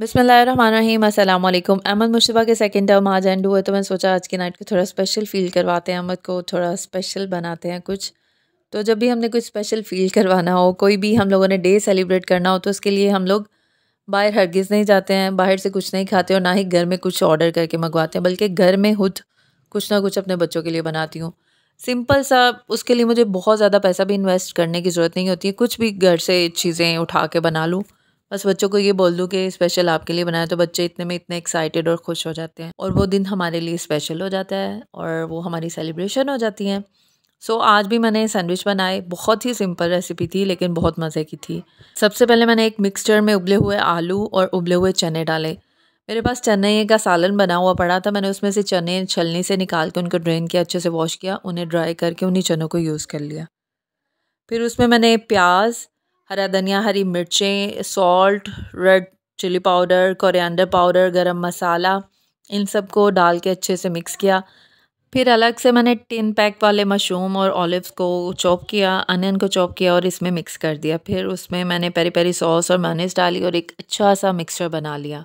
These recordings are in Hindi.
बसमीम अल्लाम अहमद मुशतबा के सेकंड टर्म आज एंड हुए तो मैं सोचा आज की नाइट को थोड़ा स्पेशल फील करवाते हैं अहमद को थोड़ा स्पेशल बनाते हैं कुछ तो जब भी हमने कुछ स्पेशल फील करवाना हो कोई भी हम लोगों ने डे सेलिब्रेट करना हो तो उसके लिए हम लोग बाहर हरगिज़ नहीं जाते हैं बाहर से कुछ नहीं खाते और ना ही घर में कुछ ऑर्डर करके मंगवाते हैं बल्कि घर में खुद कुछ ना कुछ अपने बच्चों के लिए बनाती हूँ सिंपल सा उसके लिए मुझे बहुत ज़्यादा पैसा भी इन्वेस्ट करने की ज़रूरत नहीं होती है कुछ भी घर से चीज़ें उठा के बना लूँ बस बच्चों को ये बोल दूँ कि स्पेशल आपके लिए बनाया तो बच्चे इतने में इतने एक्साइटेड और खुश हो जाते हैं और वो दिन हमारे लिए स्पेशल हो जाता है और वो हमारी सेलिब्रेशन हो जाती हैं सो so, आज भी मैंने सैंडविच बनाए बहुत ही सिंपल रेसिपी थी लेकिन बहुत मज़े की थी सबसे पहले मैंने एक मिक्सचर में उबले हुए आलू और उबले हुए चने डाले मेरे पास चने का सालन बना हुआ पड़ा था मैंने उसमें से चने छलनी से निकाल के उनको ड्रेन किया अच्छे से वॉश किया उन्हें ड्राई करके उन्हीं चनों को यूज़ कर लिया फिर उसमें मैंने प्याज हरा धनिया हरी मिर्चें salt red chili powder coriander powder garam masala इन सब को डाल के अच्छे से मिक्स किया फिर अलग से मैंने टिन पैक वाले मशरूम और ऑलिव्स को चॉप किया अनियन को चॉप किया और इसमें मिक्स कर दिया फिर उसमें मैंने पेरी पेरी सॉस और मैनेस डाली और एक अच्छा सा मिक्सचर बना लिया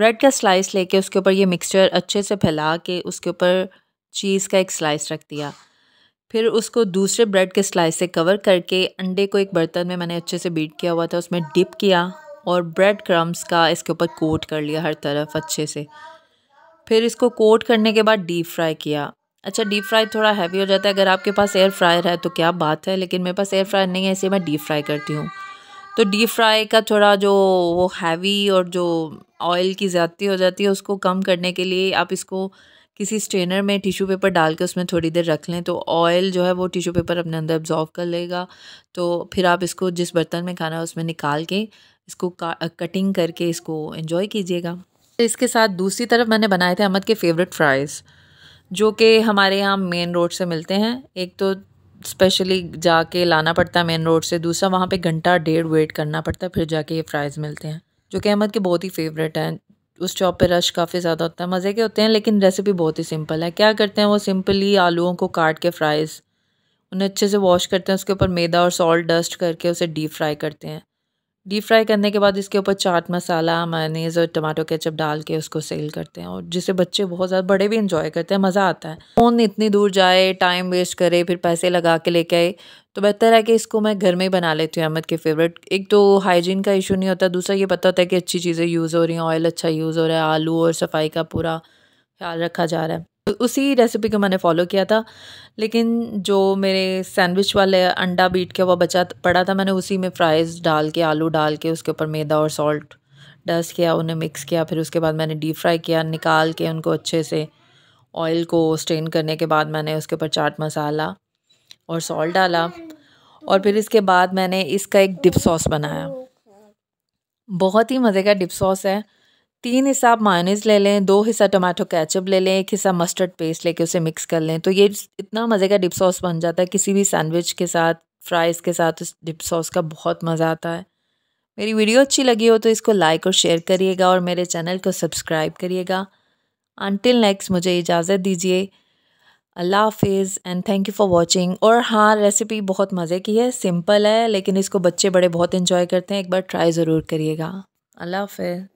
ब्रेड का स्लाइस लेके उसके ऊपर ये मिक्सचर अच्छे से फैला के उसके ऊपर चीज़ का एक स्लाइस रख दिया फिर उसको दूसरे ब्रेड के स्लाइस से कवर करके अंडे को एक बर्तन में मैंने अच्छे से बीट किया हुआ था उसमें डिप किया और ब्रेड क्रम्स का इसके ऊपर कोट कर लिया हर तरफ अच्छे से फिर इसको कोट करने के बाद डीप फ्राई किया अच्छा डीप फ्राई थोड़ा हैवी हो जाता है अगर आपके पास एयर फ्रायर है तो क्या बात है लेकिन मेरे पास एयर फ्रायर नहीं है इसलिए मैं डीप फ्राई करती हूँ तो डीप फ्राई का थोड़ा जो वो हैवी और जो ऑयल की ज़्यादती हो जाती है उसको कम करने के लिए आप इसको किसी स्ट्रेनर में टिश्यू पेपर डाल के उसमें थोड़ी देर रख लें तो ऑयल जो है वो टिश्यू पेपर अपने अंदर एब्जॉर्व कर लेगा तो फिर आप इसको जिस बर्तन में खाना है उसमें निकाल के इसको कटिंग करके इसको इन्जॉय कीजिएगा इसके साथ दूसरी तरफ मैंने बनाए थे अहमद के फेवरेट फ्राइज़ जो कि हमारे यहाँ मेन रोड से मिलते हैं एक तो स्पेशली जाके लाना पड़ता है मेन रोड से दूसरा वहाँ पे घंटा डेढ़ वेट करना पड़ता है फिर जाके ये फ्राइज़ मिलते हैं जो कि अहमद के बहुत ही फेवरेट हैं उस चॉप पे रश काफ़ी ज़्यादा होता है मज़े के होते हैं लेकिन रेसिपी बहुत ही सिंपल है क्या करते हैं वो सिंपली आलूओं को काट के फ्राइज़ उन्हें अच्छे से वॉश करते हैं उसके ऊपर मैदा और सॉल्ट डस्ट करके उसे डीप फ्राई करते हैं डीप फ्राई करने के बाद इसके ऊपर चाट मसाला मायनीज और टमाटो केचप डाल के उसको सेल करते हैं और जिसे बच्चे बहुत ज़्यादा बड़े भी इंजॉय करते हैं मज़ा आता है फ़ोन इतनी दूर जाए टाइम वेस्ट करे फिर पैसे लगा के लेके आए तो बेहतर है कि इसको मैं घर में ही बना लेती हूँ अहमद के फेवरेट एक तो हाइजीन का इशू नहीं होता दूसरा ये पता होता है कि अच्छी चीज़ें यूज़ हो रही हैं ऑयल अच्छा यूज़ हो रहा है आलू और सफाई का पूरा ख्याल रखा जा रहा है उसी रेसिपी को मैंने फॉलो किया था लेकिन जो मेरे सैंडविच वाले अंडा बीट के हुआ बचा पड़ा था मैंने उसी में फ्राइज़ डाल के आलू डाल के उसके ऊपर मैदा और सॉल्ट डस किया उन्हें मिक्स किया फिर उसके बाद मैंने डीप फ्राई किया निकाल के उनको अच्छे से ऑयल को स्ट्रेन करने के बाद मैंने उसके ऊपर चाट मसाला और सॉल्ट डाला और फिर इसके बाद मैंने इसका एक डिप सॉस बनाया बहुत ही मज़े का डिप सॉस है तीन आप मायोनीज ले लें दो हिस्सा टमाटो कैचअप ले लें एक हिस्सा मस्टर्ड पेस्ट लेके उसे मिक्स कर लें तो ये इतना मज़े का डिप सॉस बन जाता है किसी भी सैंडविच के साथ फ्राइज़ के साथ उस डिप सॉस का बहुत मज़ा आता है मेरी वीडियो अच्छी लगी हो तो इसको लाइक और शेयर करिएगा और मेरे चैनल को सब्सक्राइब करिएगा अनटिल नेक्स्ट मुझे इजाज़त दीजिए अल्लाह हाफिज़ and thank you for watching और हाँ रेसिपी बहुत मज़े की है सिंपल है लेकिन इसको बच्चे बड़े बहुत इन्जॉय करते हैं एक बार ट्राई ज़रूर करिएगा अल्लाह हाफिज़